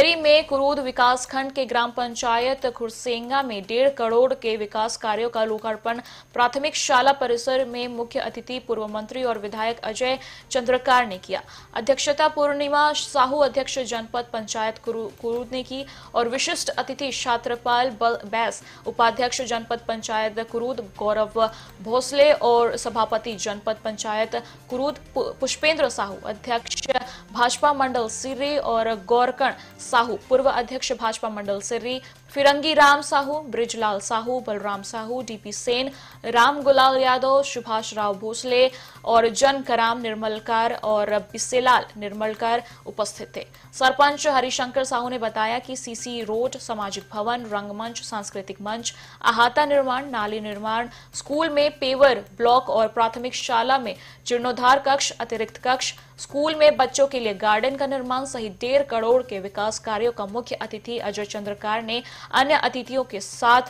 dairy में कुरूद विकासखंड के ग्राम पंचायत खुरसेंगा में डेढ़ करोड़ के विकास कार्यों का लोकार्पण प्राथमिक शाला परिसर में मुख्य अतिथि पूर्व मंत्री और विधायक अजय चंद्रकार ने किया अध्यक्षता पूर्णिमा साहू अध्यक्ष जनपद पंचायत कुरूद ने की और विशिष्ट अतिथि छात्रपाल बैस उपाध्यक्ष जनपद पंचायत कुरूद गौरव भोसले और सभापति जनपद पंचायत कुरूद पुष्पेंद्र साहू अध्यक्ष भाजपा मंडल सिरे और गौरकण साहू पूर्व अध्यक्ष भाजपा मंडल सिर्री फिरंगी राम साहू ब्रिजलाल साहू बलराम साहू डीपी सेन राम गुलाल यादव सुभाष राव भोसले और जन कराम निर्मलकर और बिस्सेलाल निर्मलकर उपस्थित थे सरपंच हरिशंकर साहू ने बताया कि सीसी रोड सामाजिक भवन रंगमंच सांस्कृतिक मंच अहाता निर्माण नाली निर्माण स्कूल में पेवर ब्लॉक और प्राथमिक शाला में जीर्णोद्वार कक्ष अतिरिक्त कक्ष स्कूल में बच्चों के लिए गार्डन का निर्माण सहित डेढ़ करोड़ के विकास कार्यों का मुख्य अतिथि अजय चंद्रकार ने अन्य अतिथियों के साथ